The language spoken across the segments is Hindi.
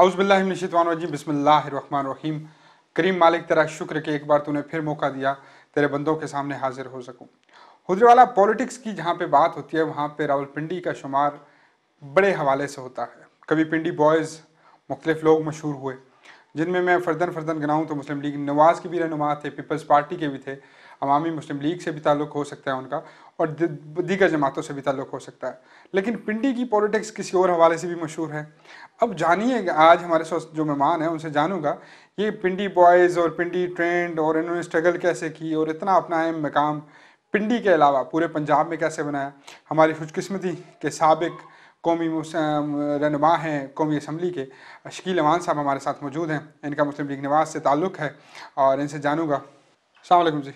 हाउसबिल्लाशितवानजी बिसमीम करीम मालिक तेरा शुक्र के एक बार तूने फिर मौका दिया तेरे बंदों के सामने हाजिर हो सकूँ हुजरेवाला पॉलिटिक्स की जहाँ पे बात होती है वहाँ पे रावलपिंडी का शुमार बड़े हवाले से होता है कभी पिंडी बॉयज़ मुख्तलिफ लोग मशहूर हुए जिनमें मैं फर्दन फर्दन गनाऊँ तो मुस्लिम लीग नवाज़ के भी रहनुमा थे पीपल्स पार्टी के भी थे अवामी मुस्लिम लीग से भी ताल्लुक हो सकता है उनका और दीगर जमातों से भी ताल्लुक हो सकता है लेकिन पिंडी की पॉलिटिक्स किसी और हवाले से भी मशहूर है अब जानिए आज हमारे साथ जो मेहमान हैं उनसे जानूंगा ये पिंडी बॉयज़ और पिंडी ट्रेंड और इन्होंने स्ट्रगल कैसे की और इतना अपना अहम मकाम पिंडी के अलावा पूरे पंजाब में कैसे बनाया हमारी खुशकस्मती के सबक कौमी रहनुमा हैं कौमी असम्बली के शकील अमान साहब हमारे साथ मौजूद हैं इनका मुस्लिम लीग नवाज से ताल्लुक़ है और इनसे जानूंगा अलैक्म जी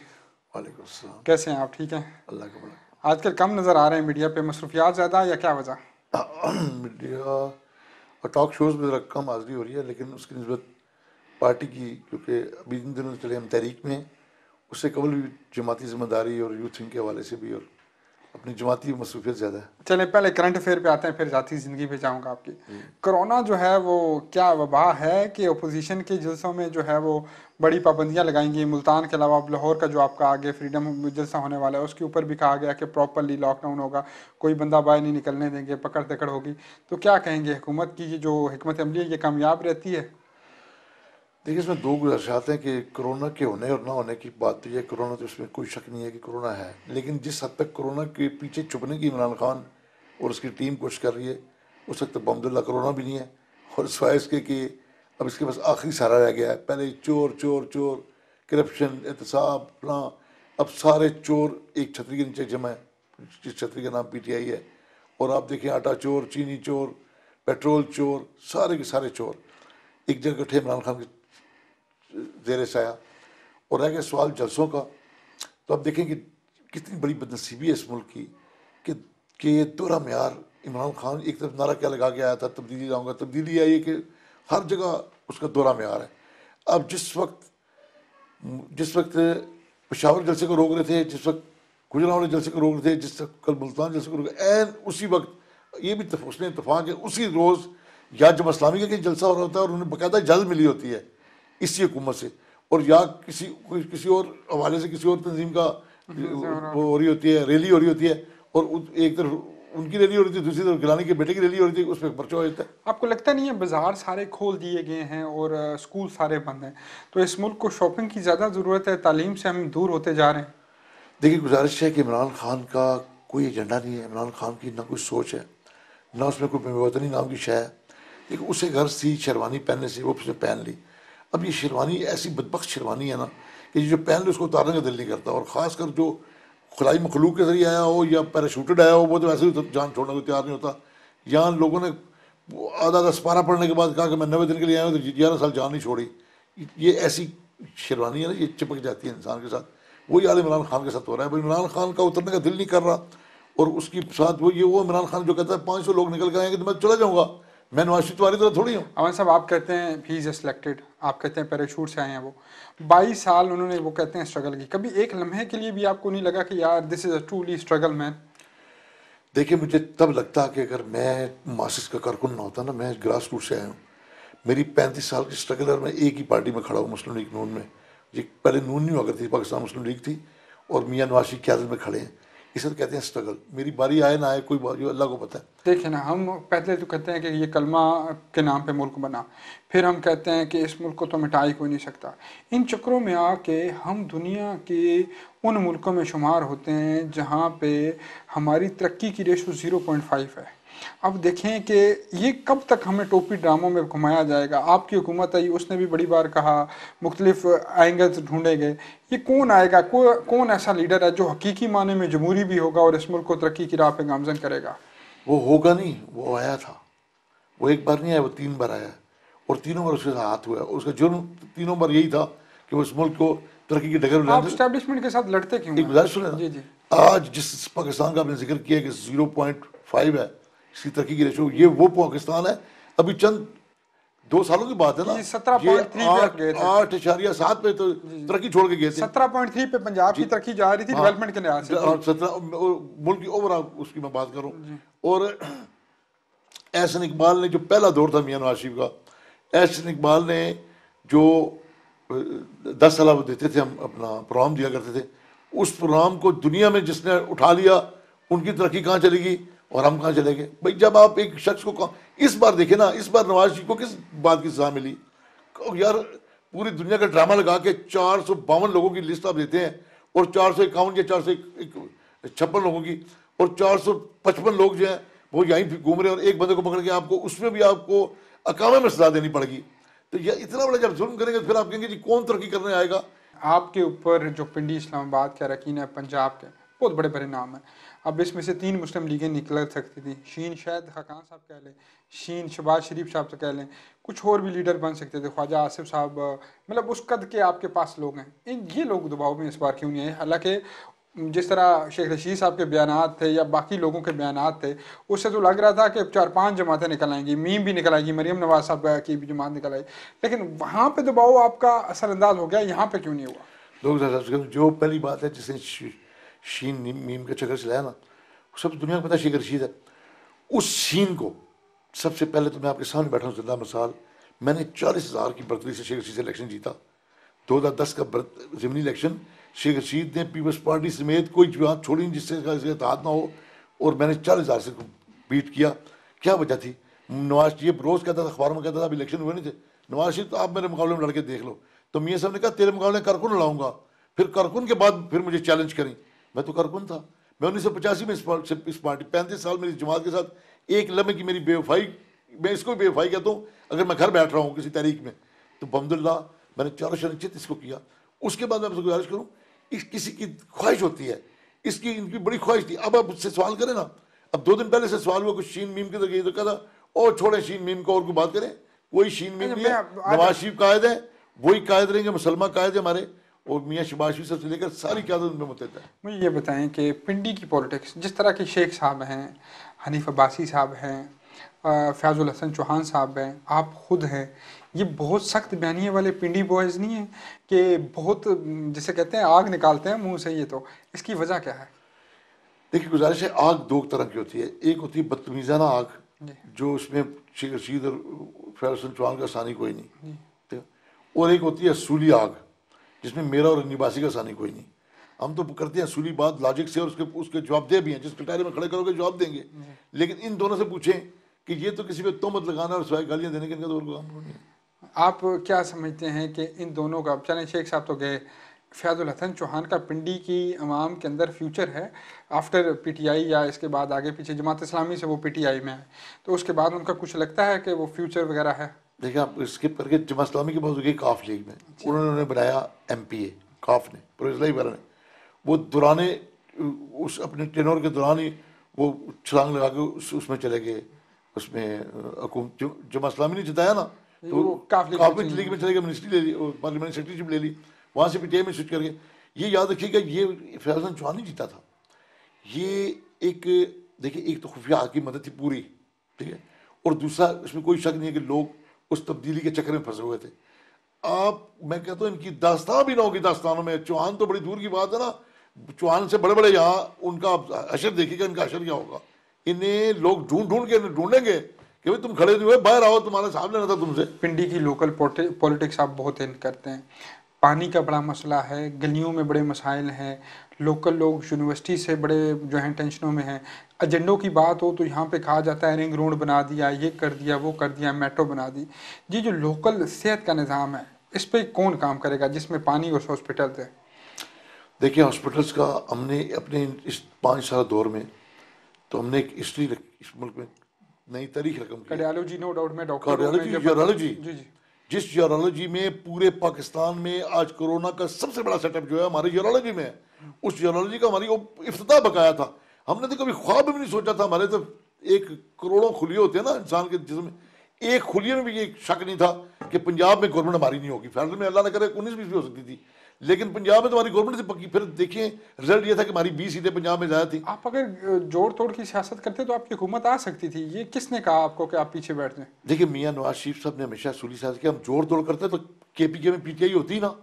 वालेकुम कैसे हैं आप ठीक हैं अल्लाह का बड़ा आजकल कम नज़र आ रहे हैं मीडिया पे मसरूफियात ज़्यादा या क्या वजह मीडिया और टॉक शोज़ में ज़रा कम हाजिरी हो रही है लेकिन उसकी नस्बत पार्टी की क्योंकि अभी इन दिनों चले हम तहरीक में उससे कबल भी जमाती जिम्मेदारी और यूथ के हवाले से भी और अपनी जमाती मसरूफियत ज़्यादा है चले पहले करंट अफेयर पे आते हैं फिर जाती ज़िंदगी पे जाऊँगा आपकी कोरोना जो है वो क्या वबा है कि अपोजिशन के जल्सों में जो है वो बड़ी पाबंदियाँ लगाएंगी मुल्तान के अलावा लाहौर का जो आपका आगे फ्रीडम जलसा होने वाला है उसके ऊपर भी कहा गया कि प्रॉपरली लॉकडाउन होगा कोई बंदा बाहर नहीं निकलने देंगे पकड़ दकड़ होगी तो क्या कहेंगे हुकूमत की जो हमत अमली है ये कामयाब रहती है देखिए इसमें दो गुजारिशात हैं कि कोरोना के होने और ना होने की बात तो यह कोरोना तो इसमें कोई शक नहीं है कि कोरोना है लेकिन जिस हद तक कोरोना के पीछे छुपने की इमरान खान और उसकी टीम कोशिश कर रही है उस वक्त बमदुल्ला कोरोना भी नहीं है और सवाए इसके कि अब इसके पास आखिरी सहारा रह गया है पहले चोर चोर चोर करप्शन एहतसाब फला अब सारे चोर एक छतरी के नीचे जमा है जिस छतरी का नाम पी टी आई है और आप देखें आटा चोर चीनी चोर पेट्रोल चोर सारे के सारे चोर एक जगह इकट्ठे इमरान खान के जेर साया और रह गया सवाल जलसों का तो आप देखें कि कितनी बड़ी बदनसीबी है इस मुल्क की कि कि ये मैार इमरान खान एक तरफ नारा क्या लगा के आया था तब्दीली लाऊंगा तब्दीली आई है कि हर जगह उसका दौरा मैार है अब जिस वक्त जिस वक्त पशावर जलसे को रोक रहे थे जिस वक्त गुजरा वाले जलसे को रोक रहे थे जिस वक्त कल मुल्तान जलसे को रोक एन उसी वक्त ये भी उसने इतफाक़ है उसी रोज़ या जब इस्लामी का कहीं जलसा हो रहा होता है और उन्हें बाकायदा इजाज़त मिली होती है इसी हुकूमत से और या किसी किसी और हवाले से किसी और तंजीम का वो हो रही होती है रैली हो रही होती है और एक तरफ उनकी रैली हो रही थी दूसरी तरफ गिलानी के बेटे की रैली हो रही थी उस पर पर्चा हो जाता है आपको लगता नहीं है बाजार सारे खोल दिए गए हैं और स्कूल सारे बंद हैं तो इस मुल्क को शॉपिंग की ज़्यादा ज़रूरत है तालीम से हम दूर होते जा रहे हैं देखिए गुजारिश है कि इमरान खान का कोई एजेंडा नहीं है इमरान खान की ना कोई सोच है ना उसमें कोई बेवतनी नाम की शय है उसे घर सी शेरवानी पहनने से वो उसने पहन ली अब ये शेरवानी ऐसी बदबक शेरवानी है ना कि जो पहन लो उसको उतारने का दिल नहीं करता और ख़ासकर जो खुलाई मखलूक के ज़रिए आया हो या पैराशूटेड आया हो वो तो वैसे भी तो जान छोड़ने को तैयार नहीं होता यहाँ लोगों ने आधा आधा सपारा पढ़ने के बाद कहा कि मैं नवे दिन के लिए आया हूँ तो ग्यारह साल जान नहीं छोड़ी ये ऐसी शेरवानी है ना ये चिपक जाती है इंसान के साथ वही आल इमरान खान के साथ हो रहा है इमरान खान का उतरने का दिल नहीं कर रहा और उसके साथ वो ये वो इमरान खान जो कहता है पाँच सौ लोग निकल के आएंगे तो मैं चला जाऊँगा मैं नवाज तुम्हारी तरह थोड़ी हूँ अमन साहब आप कहते हैं ही इज़ सेलेक्टेड आप कहते हैं पैराशूट से आए हैं वो बाईस साल उन्होंने वो कहते हैं स्ट्रगल की कभी एक लम्हे के लिए भी आपको नहीं लगा कि यार this is a truly struggle man देखिए मुझे तब लगता कि अगर मैं मासिस का कारकुन ना होता ना मैं ग्रास रूट से आया हूँ मेरी पैंतीस साल की स्ट्रगल और मैं एक ही पार्टी में खड़ा हूँ मुस्लिम लीग नून में जी पहले नून नहीं हुआ करती पाकिस्तान मुस्लिम लीग थी और मियाँ नवाज की क्यादत में खड़े हैं इसे तो कहते हैं स्ट्रगल मेरी बारी आए ना आए कोई बारी अल्लाह को पता है देखिए ना हम पहले तो कहते हैं कि ये कलमा के नाम पे मुल्क बना फिर हम कहते हैं कि इस मुल्क को तो मिटाई कोई नहीं सकता इन चक्रों में आके हम दुनिया के उन मुल्कों में शुमार होते हैं जहाँ पे हमारी तरक्की की रेशो ज़ीरो पॉइंट फाइव है अब देखें कि ये कब तक हमें टोपी ड्रामों में घुमाया जाएगा आपकी हुकूमत आई उसने भी बड़ी बार कहा मुख्तलिफ एंगल्स ढूंढे गए ये कौन आएगा को, कौन ऐसा लीडर है जो हकीकी माने में जमहूरी भी होगा और इस मुल्क को तरक्की की राह पर गामजन करेगा वो होगा नहीं वो आया था वो एक बार नहीं आया वो तीन बार आया और तीनों बार उसके साथ हाथ हुआ उसका जुर्म तीनों बार यही था कि वो इस मुल्क को तरक्की की डगर में के साथ लड़ते क्यों एक जी जी आज जिस पाकिस्तान का आपने जिक्र किया कि जीरो पॉइंट फाइव है इसकी तरक्की की रेशो ये वो पाकिस्तान है अभी चंद दो सालों की बात है ना सत्रह पॉइंट थ्री आठ इशारिया सात पे तो तरक्की छोड़ के गए थे सत्रह पॉइंट थ्री पे पंजाब की तरक्की जा रही थी डेवलपमेंट हाँ। के सत्रह मुल्क की ओवरऑल उसकी मैं बात करूँ और एहसन इकबाल ने जो पहला दौर था मियाँ नवाज शरीफ का एहसन इकबाल ने जो दस साल देते थे हम अपना प्रोग्राम दिया करते थे उस प्रोग्राम को दुनिया में जिसने उठा लिया उनकी तरक्की कहाँ चलेगी और हम कहाँ चले गए भाई जब आप एक शख्स को इस बार देखे ना इस बार नवाज जी को किस बात की सजा मिली यार पूरी दुनिया का ड्रामा लगा के चार सौ बावन लोगों की लिस्ट आप देते हैं और चार सौ इक्यावन या चार सौ छप्पन लोगों की और चार सौ पचपन लोग जो हैं वो यहीं घूम रहे हैं और एक बंदे को पकड़ के आपको उसमें भी आपको अकामे में सजा देनी पड़ेगी तो यह इतना बड़ा जब जुर्म करेंगे फिर आप कहेंगे जी कौन तरक्की करने आएगा आपके ऊपर जो पिंडी इस्लामाबाद के अरकिन है पंजाब के बहुत बड़े बड़े नाम हैं अब इसमें से तीन मुस्लिम लीगें निकल सकती थी शीन शायद हकान साहब कह लें शीन शबाज शरीफ साहब से तो कह लें कुछ और भी लीडर बन सकते थे ख्वाजा आसिफ साहब मतलब उस कद के आपके पास लोग हैं इन ये लोग दबाव में इस बार क्यों नहीं आए हालांकि जिस तरह शेख रशीद साहब के बयान थे या बाकी लोगों के बयान थे उससे तो लग रहा था कि चार पांच जमातें निकल आएंगी मीम भी निकल आएगी मरियम नवाज साहब की भी जमात निकल आई लेकिन वहाँ पर दबाव आपका असरअंदाज हो गया यहाँ पर क्यों नहीं हुआ लोग जो पहली बात है जिसने शीन मीम का चक्कर चलाया ना सब दुनिया को पता शीकर रशीद है उस सीन को सबसे पहले तो मैं आपके सामने बैठा हूँ जिंदा मिसाल मैंने चालीस हज़ार की बर्तरी से शेख रशीद इलेक्शन जीता दो हज़ार दस का ज़मनी इलेक्शन शेख रशीद ने पीपल्स पार्टी समेत कोई जुआ छोड़ी नहीं जिससे इतहाद ना हो और मैंने चालीस हज़ार से बीट किया क्या वजह थी नवाज शरीफ रोज़ कहता था अखबारों में कहता था अब इलेक्शन हुए नहीं थे नवाज शरीफ तो आप मेरे मुकाबले में लड़के देख लो तो मियाँ साहब ने कहा तेरे मुकाबले कारकुन लड़ाऊंगा फिर कारकुन के बाद फिर मुझे चैलेंज करें मैं तो कारकुन था मैं उन्नीस सौ पचासी में इस पार्टी पैंतीस साल मेरी जमात के साथ एक लम्हे की मेरी बेवफाई मैं इसको भी बेवफाई कहता हूँ अगर मैं घर बैठ रहा हूँ किसी तारीख में तो बहमदुल्ला मैंने चारों शरचित इसको किया उसके बाद मैं आपसे गुजारिश करूँ इस किसी की ख्वाहिश होती है इसकी इनकी बड़ी ख्वाहिश थी अब आप उससे सवाल करें ना अब दो दिन पहले से सवाल हुआ कुछ शीन मीम के जरिए तो कहा और छोड़े शीन मीम को और कोई बात करें कोई शीन मीम नहीं नवाज शरीफ कायद है वही कायद रहेंगे मुसलमान कायद है हमारे और मियाँ शबाशी से लेकर सारी क्यादत में मुतहद है मुझे ये बताएं कि पिंडी की पॉलिटिक्स जिस तरह के शेख साहब हैं हनीफ अब्बासी साहब हैं फैज़ुल हसन चौहान साहब हैं आप खुद हैं ये बहुत सख्त बहनी वाले पिंडी बॉयज़ नहीं हैं कि बहुत जिसे कहते हैं आग निकालते हैं मुँह से ये तो इसकी वजह क्या है देखिए गुजारिश है आग दो तरह की होती है एक होती है बदतमीज़ाना आग जो उसमें शेख रशीद और फयाजुल हसन चौहान का सानी कोई नहीं और एक होती है असूली आग जिसमें मेरा और निवासी का सानी कोई नहीं हम तो करते हैं सूरी बात लॉजिक से और उसके उसके जवाब दे भी हैं जिस कटारे में खड़े करोगे जवाब देंगे लेकिन इन दोनों से पूछें कि ये तो किसी पे तो मत लगाना और सिवाय गालियाँ देने के इनका तो और काम आप क्या समझते हैं कि इन दोनों का चलें शेख साहब तो गए फैज़ुल हसन चौहान का पिंडी की अवाम के अंदर फ्यूचर है आफ्टर पीटीआई या इसके बाद आगे पीछे जमात इस्लामी से वो पीटीआई में है तो उसके बाद उनका कुछ लगता है कि वो फ्यूचर वगैरह है देखिए आप स्किप करके जमा इस्लामी की बहुत हो गई काफ लीग में उन्होंने बनाया एम पी ए काफ ने प्रोजलाई वाला ने वो दुराने उस अपने टेनोर के दौरान ही वो छलांग लगा के उस, उसमें चले गए उसमें जमा इस्लामी ने जिताया ना तो काफी लीग में चले गए मिनिस्ट्री ले ली पार्लियामेंट सेक्रेटरीशिप ले ली वहाँ से पी आई में स्विच करके ये याद रखिएगा ये फैज हसन चौहान ही जीता था ये एक देखिए एक तो खुफिया की मदद थी पूरी ठीक है और दूसरा इसमें कोई शक नहीं है कि लोग उस तब्दीली के चक्कर में फंसे हुए थे आप मैं कहता हूँ इनकी दास्तान भी ना होगी दास्तानों में चौहान तो बड़ी दूर की बात है ना चौहान से बड़े बड़े यहाँ उनका अशर देखिएगा इनका अशर क्या होगा इन्हें लोग ढूंढ ढूंढ के ढूंढेंगे कि भाई तुम खड़े हुए बाहर आओ तुम्हारा साहब लेना था तुमसे पिंडी की लोकल पॉलिटिक्स आप बहुत करते हैं पानी का बड़ा मसला है गलियों में बड़े मसाइल हैं लोकल लोग यूनिवर्सिटी से बड़े जो हैं टेंशनों में हैं एजेंडों की बात हो तो यहाँ पे कहा जाता है रिंग रोड बना दिया ये कर दिया वो कर दिया मेट्रो बना दी ये जो लोकल सेहत का निज़ाम है इस पर कौन काम करेगा जिसमें पानी और हॉस्पिटल है देखिए हॉस्पिटल्स का हमने अपने इस पाँच साल दौर में तो हमने एक हिस्ट्री इस मुल्क में नई तारीख रकम कार्डियोलॉजी नो डाउट में डॉक्टर कार्डियोलॉजी जी जी जिस यूरोलॉजी में पूरे पाकिस्तान में आज कोरोना का सबसे बड़ा सेटअप जो है हमारे यूरोलॉजी में है उस जियोलॉजी का हमारी इफ्तः बकाया था हमने तो कभी ख्वाब भी नहीं सोचा था हमारे तो एक करोड़ों खुलिए होते हैं ना इंसान के जिसमें एक खुलिए में भी ये शक नहीं था कि पंजाब में गवर्नमेंट हमारी नहीं होगी फैसल तो में अल्लाह ने करे उन्नीस बीस भी हो सकती थी लेकिन पंजाब में तुम्हारी तो गवर्नमेंट से पक्की फिर देखिए रिजल्ट ये था कि हमारी बीस सीटें पंजाब में ज्यादा थी आप अगर जोड़ तोड़ की सियासत करते तो आपकी हुकूमत आ सकती थी ये किसने कहा आपको कि आप पीछे बैठ जाए देखिए मियाँ नवाज शरीफ साहब ने हमेशा सूली साहब के हम जोड़ तोड़ करते तो के पी के में पीटीआई होती ना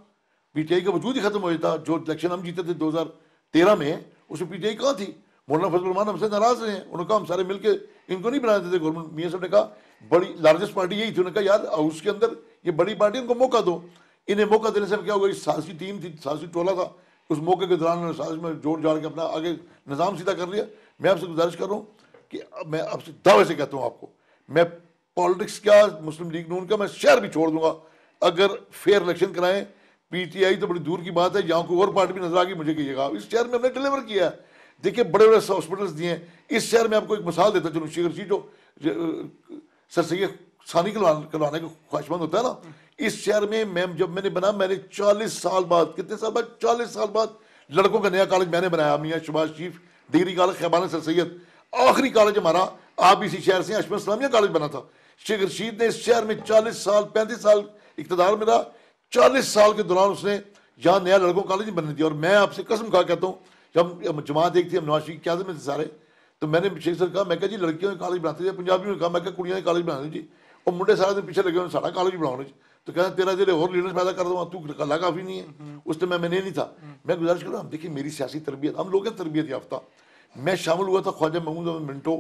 पीटीआई का वजूद ही खत्म हो जाता जो इलेक्शन हम जीते थे 2013 में उसमें पीटीआई कहाँ थी मौलाना रमान हमसे नाराज रहे हैं उन्होंने कहा हम सारे मिलकर इनको नहीं बना देते गवर्नमेंट मियाँ साहब ने कहा बड़ी लार्जेस्ट पार्टी यही थी उन्होंने कहा यार हाउस के अंदर ये बड़ी पार्टी उनको मौका दो इन्हें मौका देने से क्या होगा सासी टीम थी सासी टोला था उस मौके के दौरान उन्होंने साहस में जोड़ जाड़ के अपना आगे निज़ाम सीधा कर लिया मैं आपसे गुजारिश कर रहा हूँ कि मैं आपसे दावे से कहता हूँ आपको मैं पॉलिटिक्स क्या मुस्लिम लीग नून का मैं शहर भी छोड़ दूंगा अगर फेयर इलेक्शन कराएं पीटीआई तो बड़ी दूर की बात है यहाँ कोई और पार्टी भी नजर आ गई मुझे कीजिएगा इस शहर में हमने डिलीवर किया है देखिए बड़े बड़े हॉस्पिटल्स दिए हैं इस शहर में आपको एक मिसाल देता चलो शेखर जी जो सर सैद सानी करवाने का ख्वाहिशमंद होता है ना इस शहर में मैम जब मैंने बना मैंने चालीस साल बाद कितने साल बाद चालीस साल बाद लड़कों का नया कॉलेज मैंने बनाया मियाँ शबाज शीफ डिग्री कॉलेज खैबान सर सैद आखिरी कॉलेज हमारा आप इसी शहर से अशमत इस्लामिया कॉलेज बना था शेख रशीद ने इस शहर में चालीस साल पैंतीस साल इकतदार में रहा चालीस साल के दौरान उसने यहाँ नया लड़कों कॉलेज नहीं बनने दिया और मैं आपसे कसम खा कहता हूँ जब जमात एक थी हम नवाज शरीफ क्या में थे सारे तो मैंने शेख सर कहा मैं कहा जी लड़कियों के कॉलेज बनाते थे पंजाबियों ने कहा मैं कहा कुड़ियाँ कॉलेज बनाने जी और मुंडे सारे दिन पीछे लगे हुए सारा कॉलेज बनाने तो कहना तेरा जरे और लीडर पैदा कर दूंगा तू कला काफ़ी नहीं है उस टाइम मैं मैंने नहीं था मैं गुजारिश कर रहा हम देखिए मेरी सियासी तरबियत हम लोग तरबियत याफ्ता मैं शामिल हुआ था ख्वाजा महमूद अहमद मिनटो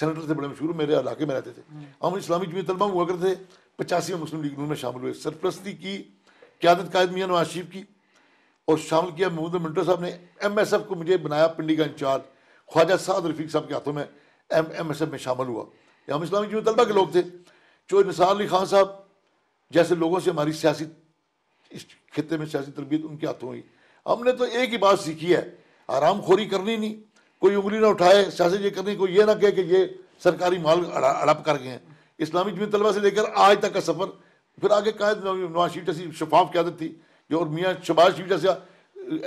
सेनेटर थे बड़े मशहूर मेरे इलाके में रहते थे हम इस्लामी जमीन तलबा हुआ करते थे पचासी में मुस्लिम लीग में शामिल हुए सरप्रस्ती की क्यादत कायद मियाँ नवाज शरीफ की और शामिल किया महमूद मिंटो साहब ने एम एस एफ को मुझे बनाया पिंडी का इंचार्ज ख्वाजा साद रफीक साहब के हाथों में एम एम एस एफ में शामिल हुआ हम इस्लामी जो तलबा के लोग थे जो निसार अली खान साहब जैसे लोगों से हमारी सियासी इस खत्े में सियासी तरबियत उनके हाथों हुई हमने तो एक ही बात सीखी है आराम खोरी करनी नहीं कोई उंगली ना उठाए सियासत ये करनी कोई ये ना कहे कि ये सरकारी माल अड़प कर गए हैं इस्लामी जमीन तलबा से लेकर आज तक का सफ़र फिर आगे कायद नवाज शरीफ जैसी शफाफ क्यादत थी जो और मियाँ शबाज शरीफ जैसा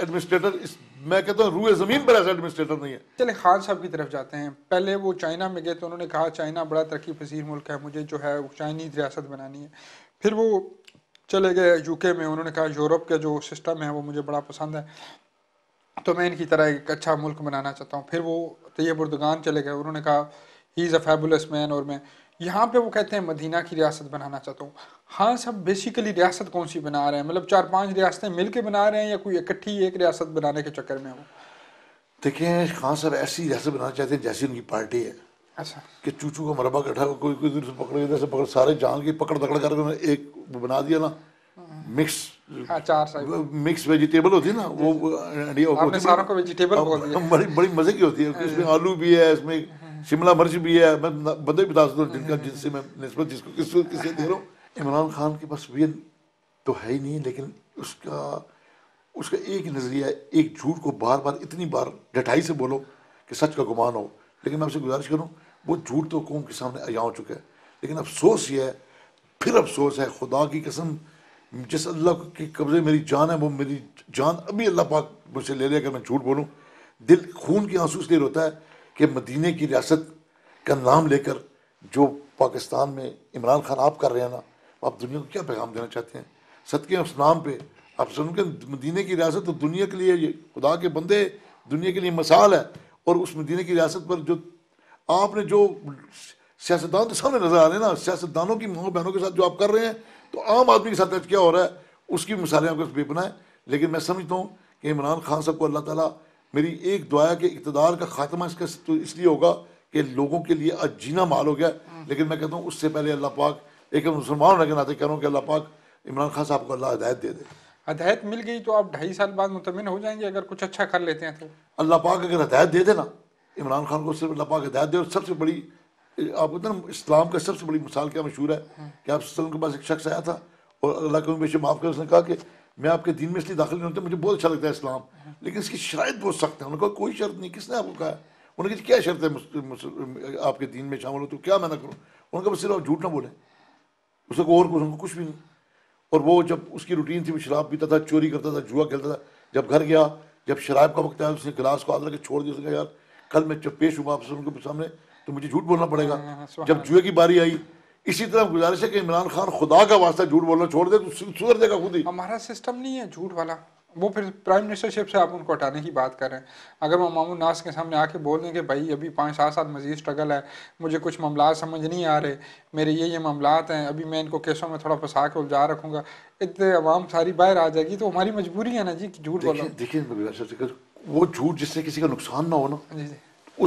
एडमिनिस्ट्रेटर इस मैं कहता हूँ रूए ज़मीन पर ऐसा एडमिनिस्ट्रेटर नहीं है चले खान साहब की तरफ जाते हैं पहले वो चाइना में गए तो उन्होंने कहा चाइना बड़ा तरक्की पसीर मुल्क है मुझे जो है वो चाइनीज़ रियासत बनानी है फिर वो चले गए यूके में उन्होंने कहा यूरोप का जो सिस्टम है वो मुझे बड़ा पसंद है तो मैं इनकी तरह एक अच्छा मुल्क बनाना चाहता हूँ फिर वो तैयब उर्दगान चले गए उन्होंने कहा he is a fabulous man और मैं यहाँ पे वो कहते हैं मदीना की रियासत बनाना चाहता हूँ हाँ सब बेसिकली रियासत कौन सी बना रहे हैं मतलब चार पांच रियासतें मिल बना रहे हैं या कोई इकट्ठी एक रियासत बनाने के चक्कर में हो देखिए खान हाँ सर ऐसी रियासत बनाना चाहते हैं जैसी उनकी पार्टी है अच्छा कि चूचू का मरबा कटा कोई कोई दूर से पकड़े इधर से पकड़ सारे जहाँ की पकड़ तकड़ करके उन्होंने एक बना दिया ना मिक्स हाँ, मिक्स वेजिटेबल होती है ना वो इंडिया बड़ी मजे की होती है इसमें आलू भी है इसमें शिमला मिर्च भी है मैं बदल बता सकता हूँ जिनका जिनसे मैं नस्बत जिसको किस किसे दे रहा हूँ इमरान खान के पास वियन तो है ही नहीं लेकिन उसका उसका एक नज़रिया एक झूठ को बार बार इतनी बार डटाई से बोलो कि सच का गुमान हो लेकिन मैं आपसे गुजारिश करूँ वो झूठ तो कौम के सामने आया हो चुका है लेकिन अफसोस ये है फिर अफसोस है खुदा की कसम जिस अल्लाह के कब्ज़े मेरी जान है वो मेरी जान अभी अल्लाह पाक मुझसे ले लेगा मैं झूठ बोलूँ दिल खून के आंसू से रोता है कि मदीने की रियासत का नाम लेकर जो पाकिस्तान में इमरान खान आप कर रहे हैं ना आप दुनिया को क्या पैगाम देना चाहते हैं सदके उस नाम पर आप सुन के मदीने की रियासत तो दुनिया के लिए ये खुदा के बंदे दुनिया के लिए मिसाल है और उस मदीने की रियासत पर जो आपने जो सियासतदान तो सामने नजर आ रहे हैं ना सियासतदानों की माओ बहनों के साथ जो आप कर रहे हैं तो आम आदमी के साथ क्या हो रहा है उसकी मिसालें आपके बेपना है लेकिन मैं समझता हूँ कि इमरान खान साहब को अल्लाह ताला मेरी एक दुआ के कि इकतदार का खात्मा इसका तो इसलिए होगा कि लोगों के लिए आज जीना माल हो गया हम्म। लेकिन मैं कहता हूँ उससे पहले अल्लाह पाक एक मुसलमान होने के नाते कह रहा हूँ कि अल्लाह पाक इमरान खान साहब को अल्लाह हदायत दे दे हदायत मिल गई तो आप ढाई साल बाद मुतमिन हो जाएंगे अगर कुछ अच्छा कर लेते हैं तो अल्लाह पाक अगर हदायत दे देना इमरान खान को सिर्फ अल्लाह पाक हदायत दे और सबसे बड़ी आप ना इस्लाम का सबसे बड़ी मिसाल क्या मशहूर है हम्म। कि आप के पास एक शख्स आया था और अल्लाह को माफ़ कर उसने कहा कि मैं आपके दिन में इसलिए दाखिल नहीं होता मुझे बहुत अच्छा लगता है इस्लाम लेकिन इसकी शरात बहुत सख्त है उन्होंने कहा कोई शर्त नहीं किसने आपको कहा उन्होंने कहा क्या शर्त है आपके दिन में शामिल हो तो क्या ना करूँ उनका बस सिर्फ आप झूठ ना बोले उसको और उनको कुछ भी नहीं और वो जब उसकी रूटीन थी वो शराब पीता था चोरी करता था जुआ खेलता था जब घर गया जब शराब का वक्त आया उसने गिलास को आदर लगा छोड़ दिया उसने यार कल मैं जब पेश हुआ आपसे उनके सामने तो मुझे झूठ बोलना पड़ेगा हाँ, हाँ, हाँ, जब जुए की बारी आई इसी तरह गुजारिश है कि इमरान खान खुदा का वास्ता झूठ बोलना छोड़ दे तो सुधर देगा खुद ही हमारा सिस्टम नहीं है झूठ वाला वो फिर प्राइम मिनिस्टरशिप से आप उनको हटाने की बात कर रहे हैं अगर मैं मामू नास के सामने आके बोल दें कि भाई अभी पाँच सात साल मजीद स्ट्रगल है मुझे कुछ मामला समझ नहीं आ रहे मेरे ये ये मामला हैं अभी मैं इनको केसों में थोड़ा फंसा के उलझा रखूँगा इतने आवाम सारी बाहर आ जाएगी तो हमारी मजबूरी है ना जी झूठ बोलो देखिए वो झूठ जिससे किसी का नुकसान ना हो ना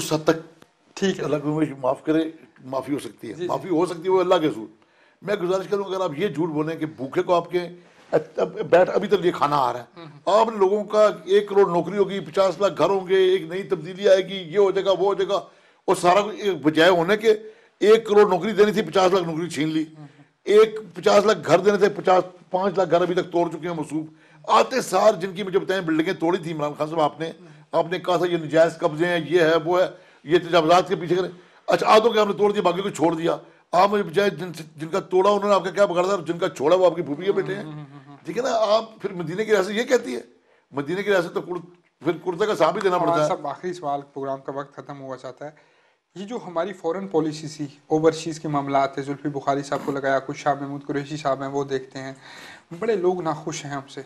उस हद तक ठीक है अल्लाह को माफ़ करे माफ़ी हो सकती है माफ़ी हो सकती है वो अल्लाह के सूर मैं गुजारिश करूँ अगर आप ये झूठ बोलें कि भूखे को आपके बैठ अभी तक ये खाना आ रहा है हम्म। आपने लोगों का एक करोड़ नौकरी होगी पचास लाख घर होंगे एक नई तब्दीली आएगी ये हो जाएगा वो हो जाएगा और सारा बजाय होने के एक करोड़ नौकरी देनी थी पचास लाख नौकरी छीन ली हम्म। एक पचास लाख घर देने थे पचास पाँच लाख घर अभी तक तोड़ चुके हैं मसूब आते सार जिनकी मुझे बताएं बिल्डिंगें तोड़ी थी इमरान खान साहब आपने हम्म। आपने कहा था ये नजायज़ कब्जे हैं ये है वो है ये तजावजात के पीछे करें अच्छा आ तो क्या हमने तोड़ दिया बाकी को छोड़ दिया आम बजाय जिन, जिनका तोड़ा उन्होंने आपका क्या बगाड़ा था जिनका छोड़ा वो आपकी भूमि के बेटे हैं ठीक है ना आप फिर मदीने की रियासत ये कहती है मदीने की रियासत तो फिर कुर्ता का साफ ही देना पड़ता है आखिरी सवाल प्रोग्राम का वक्त खत्म हुआ चाहता है ये जो हमारी फॉरेन पॉलिसी थी ओवरसीज़ के मामला थे जुल्फी बुखारी साहब को लगाया कुछ शाह महमूद कुरैशी साहब हैं वो देखते हैं बड़े लोग नाखुश हैं हमसे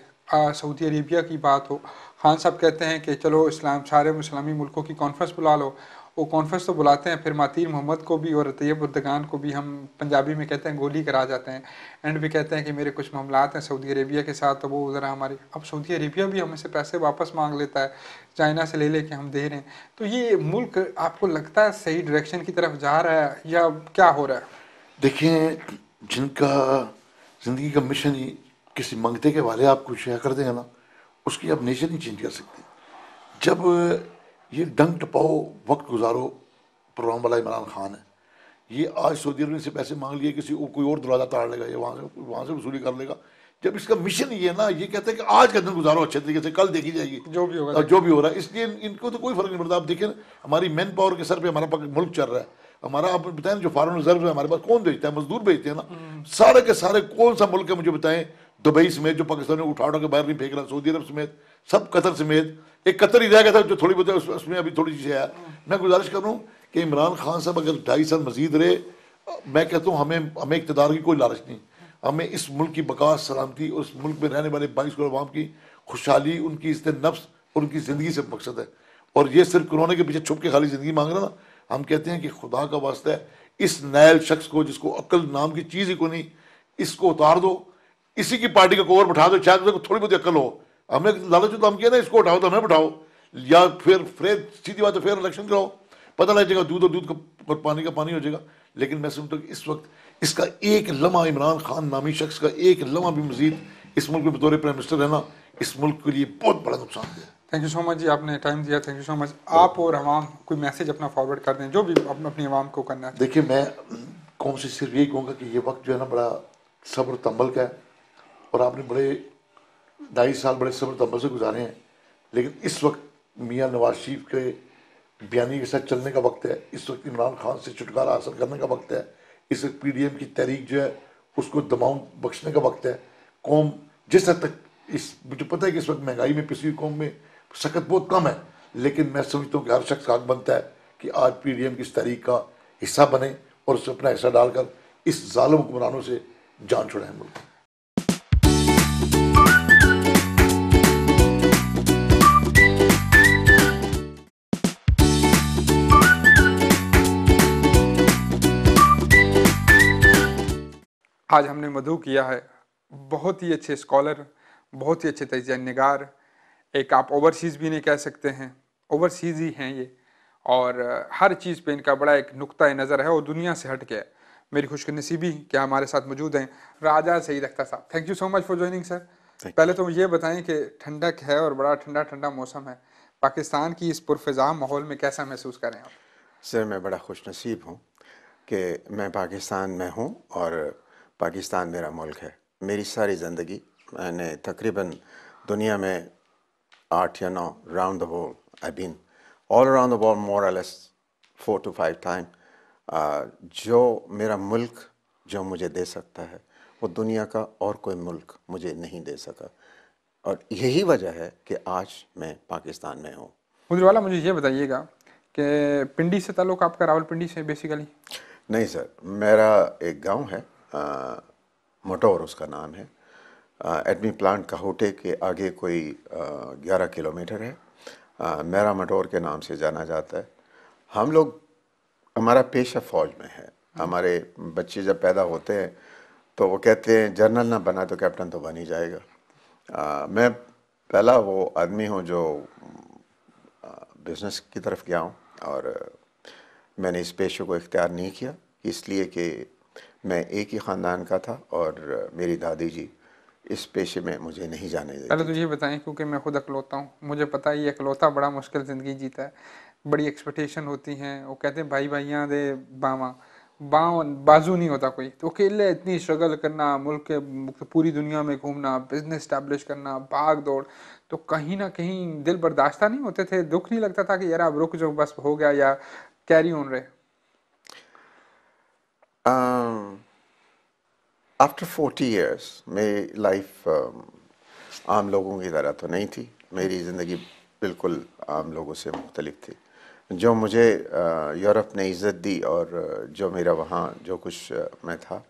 सऊदी अरेबिया की बात हो खान साहब कहते हैं कि चलो इस्लाम सारे मुस्लिमी मुल्कों की कॉन्फ्रेंस बुला लो वो कॉन्फ्रेंस तो बुलाते हैं फिर मातिर मोहम्मद को भी और तैयब उर्दगान को भी हम पंजाबी में कहते हैं गोली करा जाते हैं एंड भी कहते हैं कि मेरे कुछ मामलात हैं सऊदी अरेबिया के साथ तो वो ज़रा हमारे अब सऊदी अरेबिया भी हमें से पैसे वापस मांग लेता है चाइना से ले लेके हम दे रहे हैं तो ये मुल्क आपको लगता है सही डायरेक्शन की तरफ जा रहा है या क्या हो रहा है देखिए जिनका ज़िंदगी का मिशन ही किसी मंगते के वाले कुछ शेयर कर देंगे ना उसकी आप नेचर नहीं चेंज कर सकते जब ये डंग टपाओ वक्त गुजारो प्रोग्राम वाला इमरान खान है ये आज सऊदी अरब से पैसे मांग लिए किसी कोई और दरवाज़ा ताड़ लेगा ये वहाँ से वहाँ से वसूली कर लेगा जब इसका मिशन ये ना ये कहते हैं कि आज का दिन गुजारो अच्छे तरीके से कल देखी जाएगी जो भी होगा जो भी हो रहा है इसलिए इनको तो कोई फर्क नहीं पड़ता आप देखें हमारी मैन पावर के सर पे हमारा मुल्क चल रहा है हमारा आप बताएं जो फॉरन रिजर्व है हमारे पास कौन भेजता है मजदूर भेजते हैं ना हम्म। सारे के सारे कौन सा मुल्क है मुझे बताएं दुबई समेत जो पाकिस्तान में उठा उठा के बाहर नहीं फेंक रहा सऊदी अरब समेत सब कतर समेत एक कतर ही रह गया था जो थोड़ी बहुत उस, उसमें अभी थोड़ी चीज़ें आया मैं गुजारिश कर रहा हूँ कि इमरान खान साहब अगर ढाई साल मजीद रहे मैं कहता हूँ हमें हमें इकतदार की कोई लालच नहीं हमें इस मुल्क की बकास सलामती और इस मुल्क में रहने वाले बाईस अवाम की खुशहाली उनकी इस नफ्स और उनकी ज़िंदगी से मकसद है और ये सिर्फ कोरोना के पीछे छुप के खाली ज़िंदगी मांग रहा ना हम कहते हैं कि खुदा का वास्ता है इस नायल शख्स को जिसको अक्ल नाम की चीज़ ही को नहीं इसको उतार दो इसी की पार्टी का कोवर बैठा दो शायद थोड़ी बहुत अक्ल हो हमने लालच तो हम किया ना इसको उठाओ तो हमें उठाओ या फिर फिर सीधी बात है फिर इलेक्शन कराओ पता लग जाएगा दूध और दूध का और पानी का पानी हो जाएगा लेकिन मैं सुनता हूँ इस वक्त इसका एक लम्हा इमरान खान नामी शख्स का एक लम्हा भी मजीद इस मुल्क में बतौर प्राइम मिनिस्टर रहना इस मुल्क के लिए बहुत बड़ा नुकसान है थैंक यू सो मच जी आपने टाइम दिया थैंक यू सो मच आप और आवाम कोई मैसेज अपना फॉरवर्ड कर दें जो भी अपने अपनी आवाम को करना है देखिए मैं कौन से सिर्फ यही कहूँगा कि ये वक्त जो है ना बड़ा सब्र तंबल का है और आपने बड़े ढाई साल बड़े सब्र तब से गुजारे हैं लेकिन इस वक्त मियाँ नवाज शरीफ के बयानी के साथ चलने का वक्त है इस वक्त इमरान खान से छुटकारा हासिल करने का वक्त है इस वक्त पी डी एम की तहरीक जो है उसको दबाव बख्शने का वक्त है कौम जिस हद तक इस मुझे पता है कि इस वक्त महंगाई में पिछली कौम में सख्त बहुत कम है लेकिन मैं समझता हूँ कि हर शख्स का हक बनता है कि आज पी डी एम की इस तहरीक का हिस्सा बने और उसमें अपना हिस्सा डालकर इस ालम हुक्मरानों से जान छुड़ाएं मुल्क आज हमने मधु किया है बहुत ही अच्छे स्कॉलर बहुत ही अच्छे तजिया नगार एक आप ओवरसीज़ भी नहीं कह सकते हैं ओवरसीज़ ही हैं ये और हर चीज़ पे इनका बड़ा एक नुकता नज़र है और दुनिया से हट के मेरी खुश नसीबी क्या हमारे साथ मौजूद हैं राजा सही रखता साहब thank you so much for joining sir पहले तो ये बताएं कि ठंडक है और बड़ा ठंडा ठंडा मौसम है पाकिस्तान की इस पुरफ़ा माहौल में कैसा महसूस करें आप सर मैं बड़ा खुश नसीब हूँ कि मैं पाकिस्तान में हूँ और पाकिस्तान मेरा मुल्क है मेरी सारी ज़िंदगी मैंने तकरीबन दुनिया में आठ या नौ round the world I been all around the world more less four two five time जो मेरा मुल्क जो मुझे दे सकता है वो दुनिया का और कोई मुल्क मुझे नहीं दे सका और यही वजह है कि आज मैं पाकिस्तान में हूँ वाला मुझे ये बताइएगा कि पिंडी से ताल्लुक़ आपका रावलपिंडी से बेसिकली नहीं सर मेरा एक गांव है मोटोर उसका नाम है एडमी प्लांट काहोटे के आगे कोई ग्यारह किलोमीटर है आ, मेरा मटोर के नाम से जाना जाता है हम लोग हमारा पेशा फ़ौज में है हमारे बच्चे जब पैदा होते हैं तो वो कहते हैं जनरल ना बना तो कैप्टन तो बन ही जाएगा आ, मैं पहला वो आदमी हूँ जो बिज़नेस की तरफ गया हूँ और मैंने इस पेशे को इख्तियार नहीं किया इसलिए कि मैं एक ही ख़ानदान का था और मेरी दादी जी इस पेशे में मुझे नहीं जाने देती अरे अच्छा, तो तुझे बताएं क्योंकि मैं खुद अकलौता हूँ मुझे पता है ये अकलौता बड़ा मुश्किल ज़िंदगी जीता है बड़ी एक्सपेक्टेशन होती हैं वो कहते हैं भाई भाइयाँ दे बावा बाँव बाजू नहीं होता कोई तो अकेले इतनी स्ट्रगल करना मुल्क के पूरी दुनिया में घूमना बिजनेस स्टैब्लिश करना भाग दौड़ तो कहीं ना कहीं दिल बर्दाश्त नहीं होते थे दुख नहीं लगता था कि यार अब रुक जो बस हो गया या कैरी ऑन रहे Um, आफ्टर फोर्टी ईयर्स मेरी लाइफ आम लोगों की तरह तो नहीं थी मेरी ज़िंदगी बिल्कुल आम लोगों से मुख्तलिफ थी जो मुझे यूरोप ने इज़्ज़त दी और जो मेरा वहाँ जो कुछ मैं था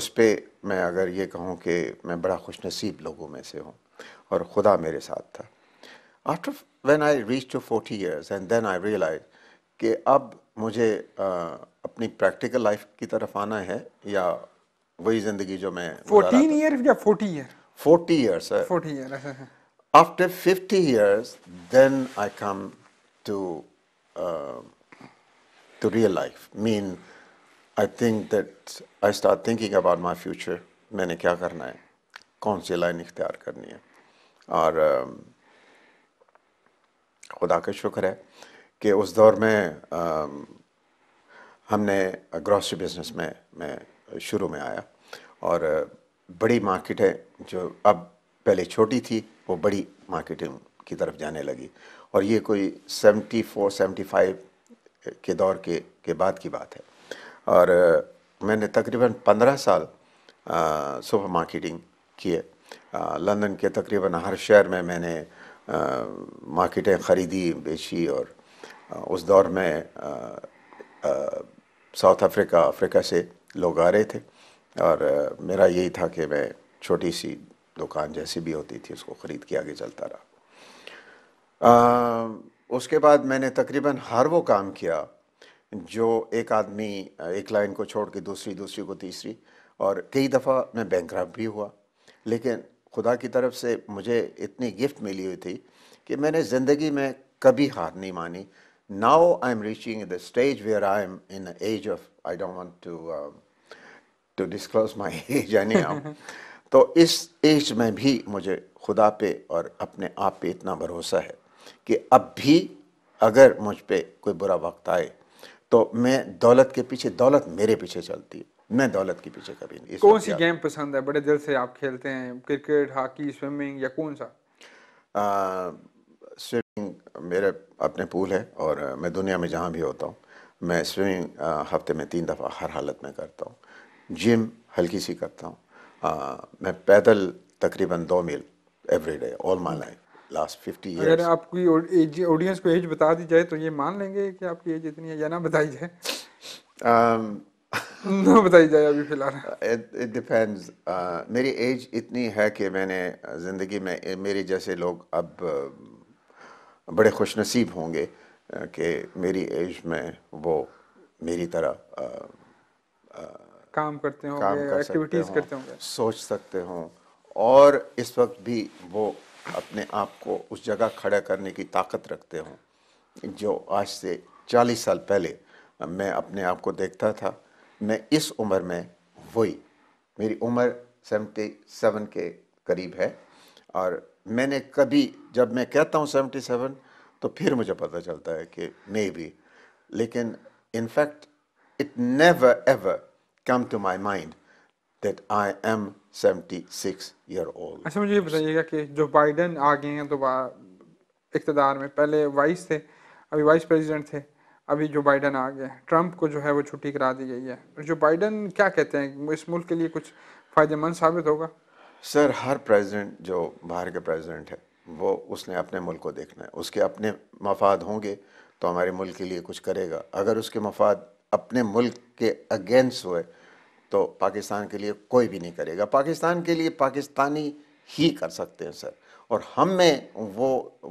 उस पर मैं अगर ये कहूँ कि मैं बड़ा खुश नसीब लोगों में से हूँ और ख़ुदा मेरे साथ था after when I reach to forty years and then I realize कि अब मुझे uh, अपनी प्रैक्टिकल लाइफ की तरफ आना है या वही जिंदगी जो मैं फोर्टीन ईयर या forty year forty sir forty year after fifty years then I come to to real life mean I think that I start thinking about my future मैंने क्या करना है कौन सी लाइन इख्तियार करनी है और um, खुदा का शुक्र है कि उस दौर में um, हमने ग्रॉसरी बिजनेस में मैं शुरू में आया और बड़ी है जो अब पहले छोटी थी वो बड़ी मार्केटिंग की तरफ जाने लगी और ये कोई 74 75 के दौर के के बाद की बात है और मैंने तकरीबन 15 साल सुपर मार्केटिंग किए लंदन के तकरीबन हर शहर में मैंने मार्केटें ख़रीदी बेची और उस दौर में आ, आ, साउथ अफ्रीका अफ्रीका से लोग आ रहे थे और मेरा यही था कि मैं छोटी सी दुकान जैसी भी होती थी उसको ख़रीद के आगे चलता रहा आ, उसके बाद मैंने तकरीबन हर वो काम किया जो एक आदमी एक लाइन को छोड़ के दूसरी दूसरी को तीसरी और कई दफ़ा मैं बैंक भी हुआ लेकिन खुदा की तरफ से मुझे इतनी गिफ्ट मिली हुई थी कि मैंने ज़िंदगी में कभी हार नहीं मानी Now I'm reaching the stage where I'm in the age of, I don't want to, um, to disclose my age anyhow. तो इस एज में भी मुझे खुदा पे और अपने आप पे इतना भरोसा है कि अब भी अगर मुझ पर कोई बुरा वक्त आए तो मैं दौलत के पीछे दौलत मेरे पीछे चलती है मैं दौलत के पीछे कभी नहीं कौन सी गेम पसंद है बड़े दिल से आप खेलते हैं क्रिकेट हॉकी स्विमिंग या कौन सा स्विमिंग मेरे अपने पूल है और मैं दुनिया में जहाँ भी होता हूँ मैं स्विमिंग हफ्ते में तीन दफ़ा हर हालत में करता हूँ जिम हल्की सी करता हूँ मैं पैदल तकरीबन दो मील every day all my life last fifty year अगर आपकी एज ऑडियंस को एज बता दी जाए तो ये मान लेंगे कि आपकी एज इतनी है या ना बताई जाए um, ना बताई जाए अभी फिलहाल इट डिपेंड्स मेरी एज इतनी है कि मैंने ज़िंदगी में मेरे जैसे लोग अब बड़े खुश नसीब होंगे कि मेरी एज में वो मेरी तरह आ, आ, काम करते होंगे काम कर एक्टिविटीज़ हो, करते होंगे सोच सकते हों और इस वक्त भी वो अपने आप को उस जगह खड़ा करने की ताकत रखते हों जो आज से चालीस साल पहले मैं अपने आप को देखता था मैं इस उम्र में वही मेरी उम्र सेवेंटी सेवन के करीब है और मैंने कभी जब मैं कहता हूँ सेवेंटी सेवन तो फिर मुझे पता चलता है कि मे बी लेकिन in fact it never ever come to my mind that I am seventy six year old अच्छा मुझे ये बताइएगा कि जो बाइडन आ गए हैं तो इकतदार में पहले वाइस थे अभी वाइस प्रेसिडेंट थे अभी जो बाइडन आ गए ट्रंप को जो है वो छुट्टी करा दी गई है जो बाइडन क्या कहते हैं इस मुल्क के लिए कुछ फ़ायदेमंद साबित होगा सर हर प्रेसिडेंट जो बाहर के प्रेसिडेंट है वो उसने अपने मुल्क को देखना है उसके अपने मफाद होंगे तो हमारे मुल्क के लिए कुछ करेगा अगर उसके मफाद अपने मुल्क के अगेंस्ट हुए तो पाकिस्तान के लिए कोई भी नहीं करेगा पाकिस्तान के लिए पाकिस्तानी ही कर सकते हैं सर और हम में वो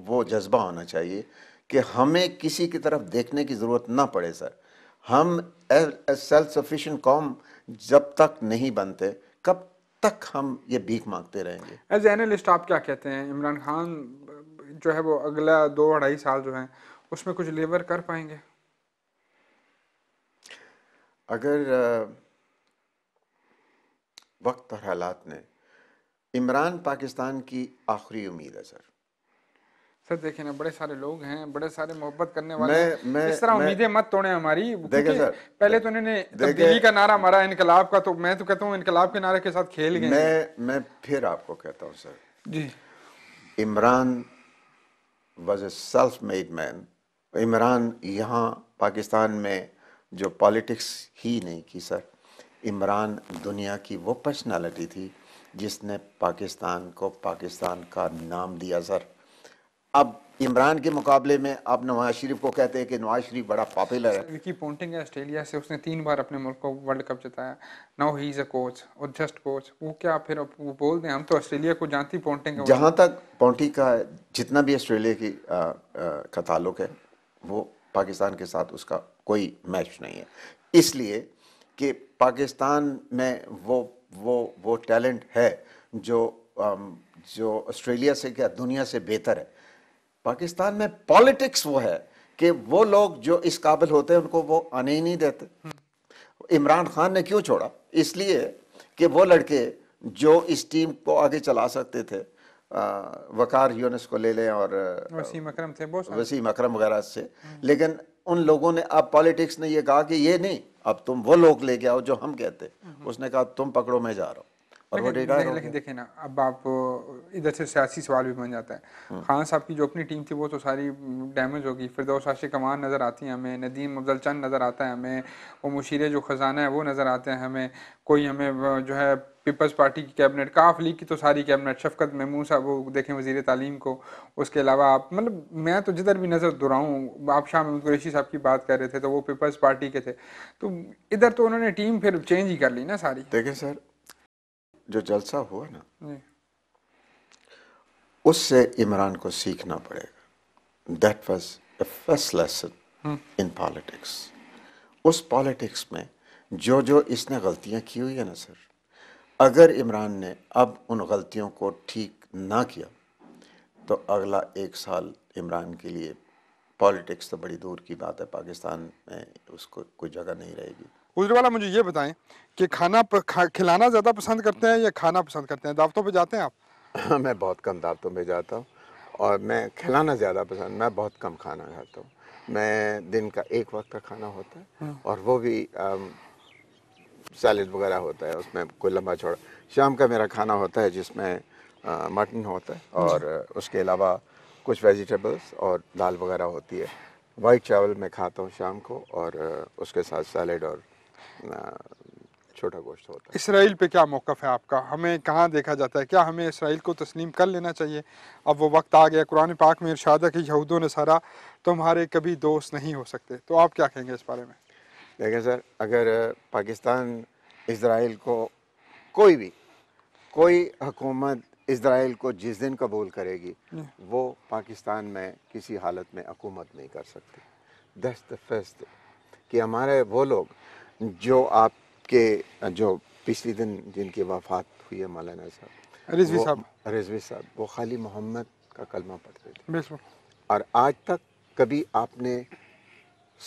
वो जज्बा होना चाहिए कि हमें किसी की तरफ देखने की ज़रूरत ना पड़े सर हम सेल्फ सफिशेंट कौम जब तक नहीं बनते कब तक हम ये भीख मांगते रहेंगे एज एनालिस्ट आप क्या कहते हैं इमरान खान जो है वो अगला दो अढ़ाई साल जो है उसमें कुछ लेबर कर पाएंगे अगर वक्त और हालात ने इमरान पाकिस्तान की आखिरी उम्मीद है सर सर देखिए ना बड़े सारे लोग हैं बड़े सारे मोहब्बत करने वाले मैं, मैं, इस तरह उम्मीदें मत तोड़े हमारी देखे सर पहले तो उन्होंने तब्दीली का नारा मारा इनकलाब का तो मैं तो कहता हूँ इनकलाब के नारे के साथ खेल गए मैं मैं फिर आपको कहता हूँ सर जी Imran was a self made man Imran यहाँ पाकिस्तान में जो पॉलिटिक्स ही नहीं की सर इमरान दुनिया की वो पर्सनैलिटी थी जिसने पाकिस्तान को पाकिस्तान का नाम दिया सर अब इमरान के मुकाबले में आप नवाज शरीफ को कहते हैं कि नवाज शरीफ बड़ा पॉपुलर है विकी पोंटिंग है ऑस्ट्रेलिया से उसने तीन बार अपने मुल्क को वर्ल्ड कप जिताया now he is a coach और जस्ट कोच वो क्या फिर वो बोल दें हम तो ऑस्ट्रेलिया को जानती पोंटिंग जहाँ तक पोंटिंग का जितना भी ऑस्ट्रेलिया की आ, आ, का ताल्लुक है वो पाकिस्तान के साथ उसका कोई मैच नहीं है इसलिए कि पाकिस्तान में वो वो वो टैलेंट है जो जो ऑस्ट्रेलिया से क्या दुनिया से बेहतर है पाकिस्तान में पॉलिटिक्स वो है कि वो लोग जो इस काबिल होते हैं उनको वो आने ही नहीं देते इमरान खान ने क्यों छोड़ा इसलिए कि वो लड़के जो इस टीम को आगे चला सकते थे आ, वकार यूनस को ले लें और वसीम अकरम थे वसीम अकरम वगैरह से लेकिन उन लोगों ने अब पॉलिटिक्स ने ये कहा कि ये नहीं अब तुम वो लोग लेके आओ जो हम कहते उसने कहा तुम पकड़ो मैं जा रहा हूँ और वो डेटा लेकिन, लेकिन देखें ना अब आप इधर से सियासी सवाल भी बन जाता है हम्म। खान साहब की जो अपनी टीम थी वो तो सारी डैमेज होगी दो शाशी कमान नज़र आती है हमें नदीम अफजल चंद नज़र आता है हमें वो मुशीर जो ख़जाना है वो नज़र आते हैं हमें कोई हमें जो है पीपल्स पार्टी की कैबिनेट काफ लीग की तो सारी कैबिनेट शफकत महमूद साहब वो देखें वजीर तालीम को उसके अलावा आप मतलब मैं तो जिधर भी नज़र दोहराऊँ आप शाह महमूद कुरेशी साहब की बात कर रहे थे तो वो पीपल्स पार्टी के थे तो इधर तो उन्होंने टीम फिर चेंज ही कर ली ना सारी देखें सर जो जलसा हुआ ना उससे इमरान को सीखना पड़ेगा that was a first lesson in politics उस पॉलिटिक्स में जो जो इसने गलतियां की हुई है ना सर अगर इमरान ने अब उन गलतियों को ठीक ना किया तो अगला एक साल इमरान के लिए पॉलिटिक्स तो बड़ी दूर की बात है पाकिस्तान में उसको कोई जगह नहीं रहेगी वाला मुझे ये बताएं कि खाना प, खा, खिलाना ज़्यादा पसंद करते हैं या खाना पसंद करते हैं दावतों पे जाते हैं आप मैं बहुत कम दावतों पे जाता हूँ और मैं खिलाना ज़्यादा पसंद मैं बहुत कम खाना खाता हूँ मैं दिन का एक वक्त का खाना होता है हाँ। और वो भी सैलड वगैरह होता है उसमें कोई लंबा छोड़ा शाम का मेरा खाना होता है जिसमें मटन होता है और उसके अलावा कुछ वेजिटेबल्स और दाल वगैरह होती है वाइट चावल मैं खाता हूँ शाम को और उसके साथ सैलड और छोटा गोश्त होता है इसराइल पे क्या मौक़ है आपका हमें कहाँ देखा जाता है क्या हमें इसराइल को तस्लीम कर लेना चाहिए अब वो वक्त आ गया कुरान पाक में इरशाद है कि ने सारा तुम्हारे कभी दोस्त नहीं हो सकते तो आप क्या कहेंगे इस बारे में देखें सर अगर पाकिस्तान इसराइल को कोई भी कोई हुकूमत इसराइल को जिस दिन कबूल करेगी वो पाकिस्तान में किसी हालत में हकूमत नहीं कर सकती दस्त फस्त कि हमारे वो लोग जो आपके जो पिछले दिन जिनकी वफात हुई है मौलाना साहब रिजवी साहब रिजवी साहब वो खाली मोहम्मद का कलमा पढ़ते थे और आज तक कभी आपने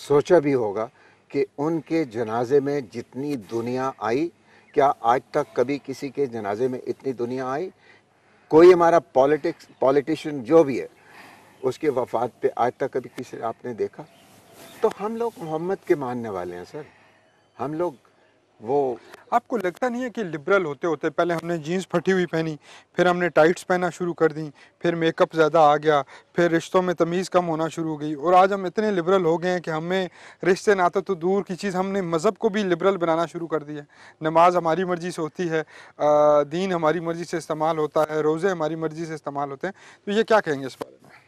सोचा भी होगा कि उनके जनाजे में जितनी दुनिया आई क्या आज तक कभी किसी के जनाजे में इतनी दुनिया आई कोई हमारा पॉलिटिक्स पॉलिटिशियन जो भी है उसके वफात पे आज तक कभी किसी आपने देखा तो हम लोग मोहम्मद के मानने वाले हैं सर हम लोग वो आपको लगता नहीं है कि लिबरल होते होते पहले हमने जीन्स फटी हुई पहनी फिर हमने टाइट्स पहनना शुरू कर दी फिर मेकअप ज़्यादा आ गया फिर रिश्तों में तमीज़ कम होना शुरू हो गई और आज हम इतने लिबरल हो गए हैं कि हमें रिश्ते नाते तो, तो दूर की चीज़ हमने मज़हब को भी लिबरल बनाना शुरू कर दिया नमाज हमारी मर्ज़ी से होती है दीन हमारी मर्ज़ी से इस्तेमाल होता है रोज़े हमारी मर्ज़ी से इस्तेमाल होते हैं तो ये क्या कहेंगे इस बारे में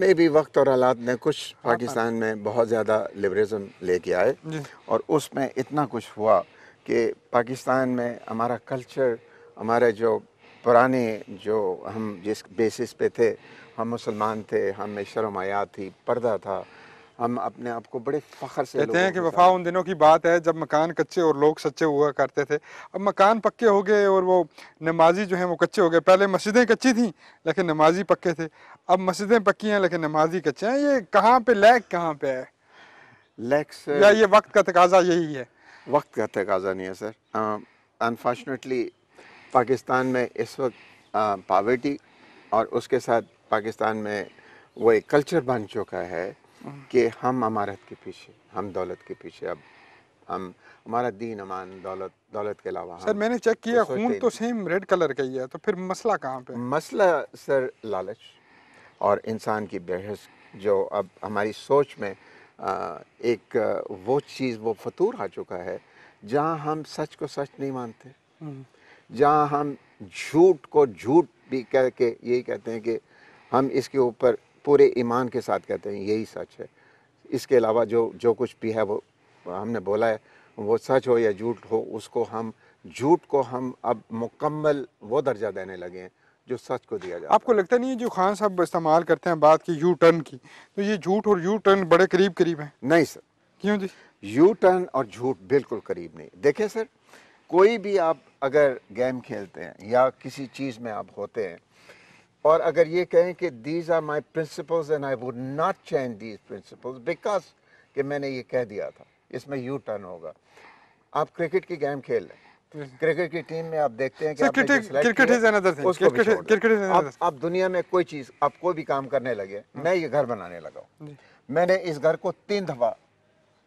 मे भी वक्त और हालात ने कुछ हाँ, हाँ। पाकिस्तान में बहुत ज़्यादा लिबरेज़म लेके आए और उसमें इतना कुछ हुआ कि पाकिस्तान में हमारा कल्चर हमारे जो पुराने जो हम जिस बेसिस पे थे हम मुसलमान थे हमें शर्माया थी पर्दा था हम अपने आप को बड़े फ़खर से कहते हैं कि वफा उन दिनों की बात है जब मकान कच्चे और लोग सच्चे हुआ करते थे अब मकान पक्के हो गए और वो नमाजी जो हैं वो कच्चे हो गए पहले मस्जिदें कच्ची थी लेकिन नमाजी पक्के थे अब मस्जिदें पक्की हैं लेकिन नमाजी कच्चे हैं ये कहाँ पे लैक कहाँ पे है लैक से या ये वक्त का तकाजा यही है वक्त का तकाजा नहीं है सर अनफॉर्चुनेटली पाकिस्तान में इस वक्त पावर्टी और उसके साथ पाकिस्तान में वो एक कल्चर बन चुका है कि हम अमारत के पीछे हम दौलत के पीछे अब हम हमारा दीन अमान दौलत दौलत के अलावा सर मैंने चेक किया तो खून तो सेम रेड कलर का ही है तो फिर मसला कहाँ पे मसला सर लालच और इंसान की बहस जो अब हमारी सोच में एक वो चीज़ वो फतूर आ चुका है जहाँ हम सच को सच नहीं मानते हम्म। जहाँ हम झूठ को झूठ भी कह के यही कहते हैं कि हम इसके ऊपर पूरे ईमान के साथ कहते हैं यही सच है इसके अलावा जो जो कुछ भी है वो हमने बोला है वो सच हो या झूठ हो उसको हम झूठ को हम अब मुकम्मल वो दर्जा देने लगे हैं जो सच को दिया जाए आपको लगता नहीं है जो खान साहब इस्तेमाल करते हैं बात की यू टर्न की तो ये झूठ और यू टर्न बड़े करीब करीब हैं नहीं सर क्यों जी यू टर्न और झूठ बिल्कुल करीब नहीं देखें सर कोई भी आप अगर गेम खेलते हैं या किसी चीज़ में आप होते हैं और अगर ये कहें कि these are my principles and I would not change these principles because कि मैंने ये कह दिया था इसमें यू टर्न होगा आप क्रिकेट की गेम खेल रहे क्रिकेट की टीम में आप देखते हैं कि cricket is another thing cricket is another आप दुनिया में कोई चीज आप कोई भी काम करने लगे हाँ। मैं ये घर बनाने लगा मैंने इस घर को तीन दफा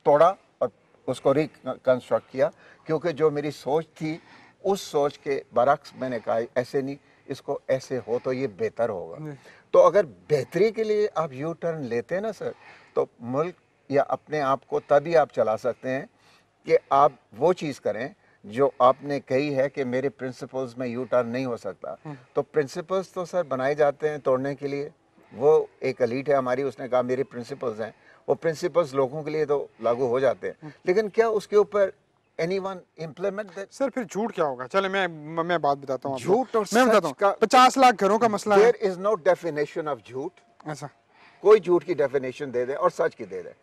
तोड़ा और उसको रिकंस्ट्रक्ट किया क्योंकि जो मेरी सोच थी उस सोच के बरक्स मैंने कहा ऐसे नहीं इसको ऐसे हो तो ये बेहतर होगा तो अगर बेहतरी के लिए आप यू टर्न लेते हैं ना सर तो मुल्क या अपने आप को तभी आप चला सकते हैं कि आप वो चीज़ करें जो आपने कही है कि मेरे प्रिंसिपल्स में यू टर्न नहीं हो सकता हम्म। तो प्रिंसिपल्स तो सर बनाए जाते हैं तोड़ने के लिए वो एक अलीट है हमारी उसने कहा मेरे प्रिंसिपल्स हैं वो प्रिंसिपल्स लोगों के लिए तो लागू हो जाते हैं हम्म। लेकिन क्या उसके ऊपर anyone implement that sir फिर झूठ क्या होगा चले मैं मैं बात बताता हूं झूठ और मैं बताता हूं 50 लाख घरों का मसला there is no definition of झूठ ऐसा कोई झूठ की डेफिनेशन दे दे और सच की दे दे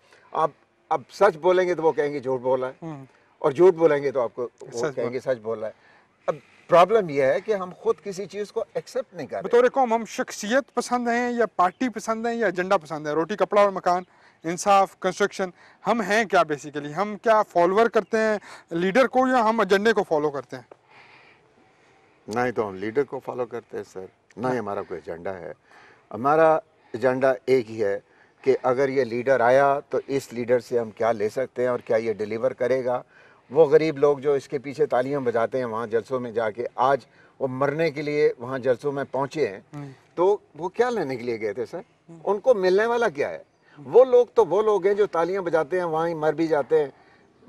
आप अब सच बोलेंगे तो वो कहेंगे झूठ बोला है हम्म। और झूठ बोलेंगे तो आपको सच कहेंगे सच रहा है अब प्रॉब्लम यह है कि हम खुद किसी चीज को एक्सेप्ट नहीं कर बतौर कौम हम शख्सियत पसंद हैं या पार्टी पसंद हैं या एजेंडा पसंद है रोटी कपड़ा और मकान इंसाफ कंस्ट्रक्शन हम हैं क्या बेसिकली हम क्या फॉलोअर करते हैं लीडर को या हम एजेंडे को फॉलो करते हैं नहीं तो हम लीडर को फॉलो करते हैं सर ना ही हमारा कोई एजेंडा है हमारा एजेंडा एक ही है कि अगर ये लीडर आया तो इस लीडर से हम क्या ले सकते हैं और क्या ये डिलीवर करेगा वो गरीब लोग जो इसके पीछे तालियां बजाते हैं वहाँ जलसों में जाके आज वो मरने के लिए वहाँ जलसों में पहुँचे हैं हम्म। तो वो क्या लेने के लिए गए थे सर हम्म। उनको मिलने वाला क्या है वो लोग तो वो लोग हैं जो तालियां बजाते हैं वहाँ ही मर भी जाते हैं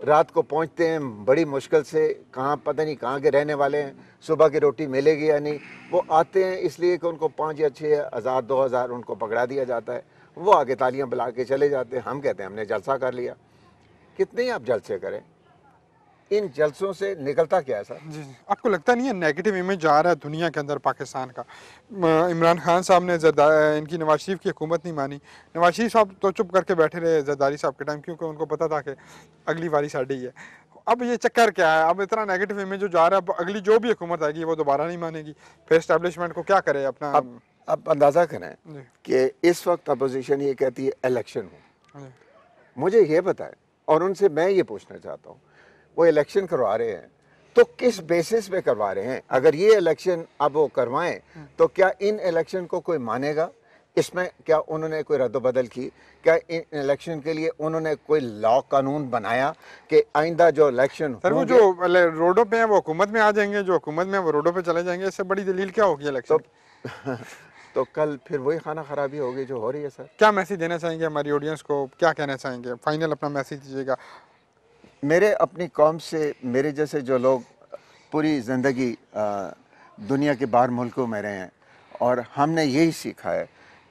रात को पहुँचते हैं बड़ी मुश्किल से कहाँ पता नहीं कहाँ के रहने वाले हैं सुबह की रोटी मिलेगी या नहीं वो आते हैं इसलिए कि उनको पाँच या छः हज़ार दो हज़ार उनको पकड़ा दिया जाता है वो आगे तालियां बुला के चले जाते हैं हम कहते हैं हमने जलसा कर लिया कितने ही आप जलसे करें इन जलसों से निकलता क्या है सर जी जी आपको लगता नहीं है नेगेटिव इमेज आ रहा है दुनिया के अंदर पाकिस्तान का इमरान खान साहब ने जरदा इनकी नवाज शरीफ की हुकूमत नहीं मानी नवाज शरीफ साहब तो चुप करके बैठे रहे जरदारी साहब के टाइम क्योंकि उनको पता था कि अगली बारी साढ़ी है अब ये चक्कर क्या है अब इतना नेगेटिव इमेज जो जा रहा है अब अगली जो भी हुकूमत आएगी वो दोबारा नहीं मानेगी फिर इस्टेबलिशमेंट को क्या करे अपना अब, अब अंदाज़ा करें कि इस वक्त अपोजिशन ये कहती है इलेक्शन हो मुझे ये पता है और उनसे मैं ये पूछना चाहता हूँ वो इलेक्शन करवा रहे हैं तो किस बेसिस पे करवा रहे हैं अगर ये इलेक्शन अब वो करवाएं तो क्या इन इलेक्शन को कोई मानेगा इसमें क्या उन्होंने कोई रद्दबदल की क्या इन इलेक्शन के लिए उन्होंने कोई लॉ कानून बनाया कि आइंदा जो इलेक्शन सर वो जो रोडों पे हैं वो हुकूमत में आ जाएंगे जो हुकूमत में वो रोडों पे चले जाएंगे इससे बड़ी दलील क्या होगी इलेक्शन तो, तो कल फिर वही खाना खराबी होगी जो हो रही है सर क्या मैसेज देना चाहेंगे हमारी ऑडियंस को क्या कहना चाहेंगे फाइनल अपना मैसेज दीजिएगा मेरे अपनी कौम से मेरे जैसे जो लोग पूरी ज़िंदगी दुनिया के बाहर मुल्कों में रहे हैं और हमने यही सीखा है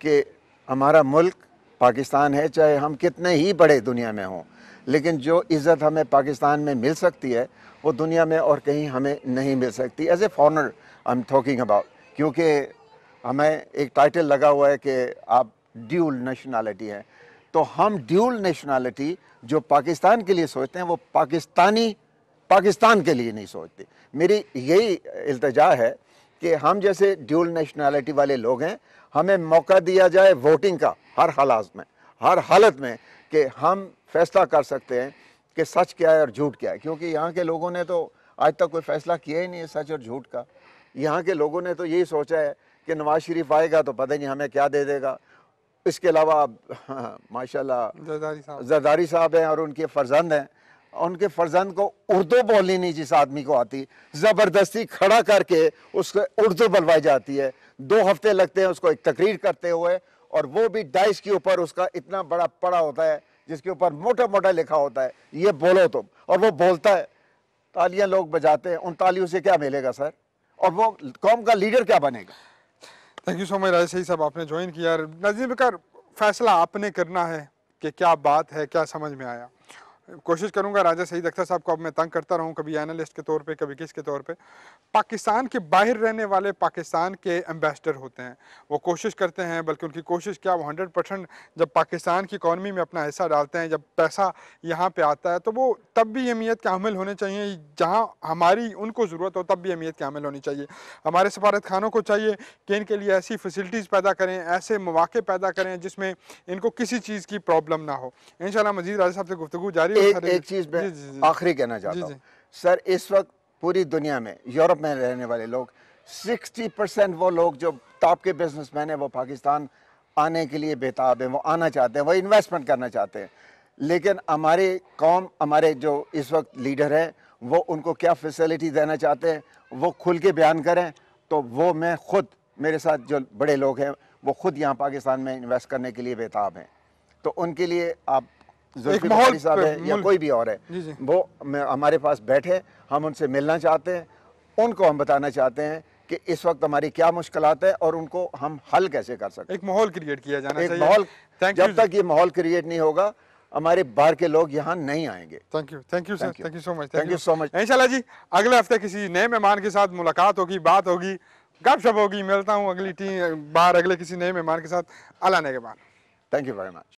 कि हमारा मुल्क पाकिस्तान है चाहे हम कितने ही बड़े दुनिया में हों लेकिन जो इज़्ज़त हमें पाकिस्तान में मिल सकती है वो दुनिया में और कहीं हमें नहीं मिल सकती as a foreigner I am talking about क्योंकि हमें एक टाइटल लगा हुआ है कि आप ड्यूल नेशनैलिटी हैं तो हम ड्यूल नेशनैलिटी जो पाकिस्तान के लिए सोचते हैं वो पाकिस्तानी पाकिस्तान के लिए नहीं सोचते मेरी यही अल्तजा है कि हम जैसे ड्यूल नेशनैलिटी वाले लोग हैं हमें मौका दिया जाए वोटिंग का हर हालात में हर हालत में कि हम फैसला कर सकते हैं कि सच क्या है और झूठ क्या है क्योंकि यहाँ के लोगों ने तो आज तक कोई फैसला किया ही नहीं है सच और झूठ का यहाँ के लोगों ने तो यही सोचा है कि नवाज शरीफ आएगा तो पता नहीं हमें क्या दे देगा इसके अलावा माशाल्लाह जरदारी साहब हैं और उनके फर्जंद हैं उनके फर्जंद को उर्दू बोलनी नहीं जिस आदमी को आती ज़बरदस्ती खड़ा करके उसको उर्दू बलवाई जाती है दो हफ्ते लगते हैं उसको एक तकरीर करते हुए और वो भी डाइस के ऊपर उसका इतना बड़ा पड़ा होता है जिसके ऊपर मोटा मोटा लिखा होता है ये बोलो तुम और वो बोलता है तालियां लोग बजाते हैं उन तालियों से क्या मिलेगा सर और वो कौम का लीडर क्या बनेगा thank you so much Rajesh साहब आपने ज्वाइन किया नजीब का फैसला आपने करना है कि क्या बात है क्या समझ में आया कोशिश करूंगा राजा सईद अख्तर साहब को अब मैं तंग करता रहूं कभी एनालिस्ट के तौर पे कभी किस के तौर पे पाकिस्तान के बाहर रहने वाले पाकिस्तान के एम्बेसडर होते हैं वो कोशिश करते हैं बल्कि उनकी कोशिश क्या वो हंड्रेड परसेंट जब पाकिस्तान की इकानमी में अपना हिस्सा डालते हैं जब पैसा यहाँ पर आता है तो वो तब भी अहमियत के हमल होने चाहिए जहाँ हमारी उनको ज़रूरत हो तब भी अहमियत के हामिल होनी चाहिए हमारे सफारत खानों को चाहिए कि इनके लिए ऐसी फैसिलिटीज़ पैदा करें ऐसे मौाक़े पैदा करें जिसमें इनको किसी चीज़ की प्रॉब्लम ना हो इन मज़ीद राजा साहब से गुफ्तु जारी तो एक एक चीज में आखिरी कहना चाहता हूँ सर इस वक्त पूरी दुनिया में यूरोप में रहने वाले लोग 60 परसेंट वो लोग जो टॉप के बिजनेसमैन है वो पाकिस्तान आने के लिए बेताब है वो आना चाहते हैं वो इन्वेस्टमेंट करना चाहते हैं लेकिन हमारे कौम हमारे जो इस वक्त लीडर है वो उनको क्या फैसिलिटी देना चाहते हैं वो खुल के बयान करें तो वो मैं खुद मेरे साथ जो बड़े लोग हैं वो खुद यहाँ पाकिस्तान में इन्वेस्ट करने के लिए बेताब हैं तो उनके लिए आप एक माहौल साहब है या कोई भी और है वो हमारे पास बैठे हम उनसे मिलना चाहते हैं उनको हम बताना चाहते हैं कि इस वक्त हमारी क्या मुश्किल है और उनको हम हल कैसे कर सकते एक माहौल क्रिएट किया जाना एक माहौल जब तक ये माहौल क्रिएट नहीं होगा हमारे बाहर के लोग यहाँ नहीं आएंगे thank you thank you sir thank you so much thank you so much इंशाल्लाह जी अगले हफ्ते किसी नए मेहमान के साथ मुलाकात होगी बात होगी गपशप होगी मिलता हूँ अगली टीम बाहर अगले किसी नए मेहमान के साथ अला के बाद थैंक यू वेरी मच